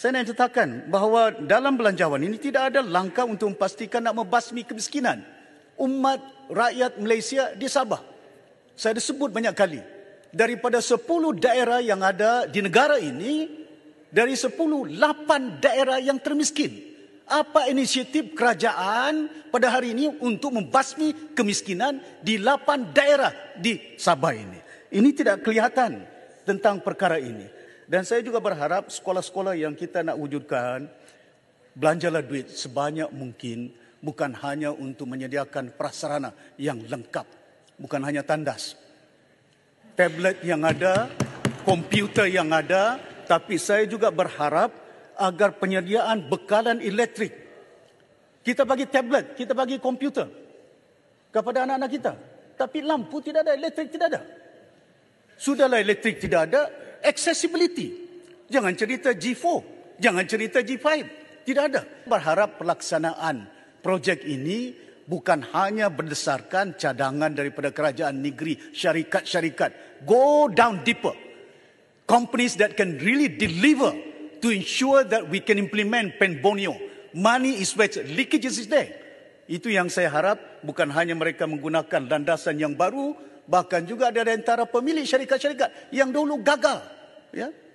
saya nak ceritakan bahawa dalam belanjawan ini tidak ada langkah untuk memastikan nak membasmi kemiskinan umat rakyat Malaysia di Sabah. Saya ada sebut banyak kali. Daripada 10 daerah yang ada di negara ini, dari 10, 8 daerah yang termiskin. Apa inisiatif kerajaan pada hari ini untuk membasmi kemiskinan di 8 daerah di Sabah ini? Ini tidak kelihatan tentang perkara ini. Dan saya juga berharap sekolah-sekolah yang kita nak wujudkan, belanjalah duit sebanyak mungkin, bukan hanya untuk menyediakan prasarana yang lengkap, bukan hanya tandas. Tablet yang ada, komputer yang ada, tapi saya juga berharap agar penyediaan bekalan elektrik. Kita bagi tablet, kita bagi komputer kepada anak-anak kita. Tapi lampu tidak ada, elektrik tidak ada. Sudahlah elektrik tidak ada, accessibility. Jangan cerita G4, jangan cerita G5. Tidak ada. Berharap pelaksanaan projek ini bukan hanya berdasarkan cadangan daripada kerajaan negeri, syarikat-syarikat. Go down deeper. Companies that can really deliver to ensure that we can implement Penbonio. Money is where leakages is there. Itu yang saya harap bukan hanya mereka menggunakan landasan yang baru, bahkan juga ada antara pemilik syarikat-syarikat yang dulu gagal. Ya,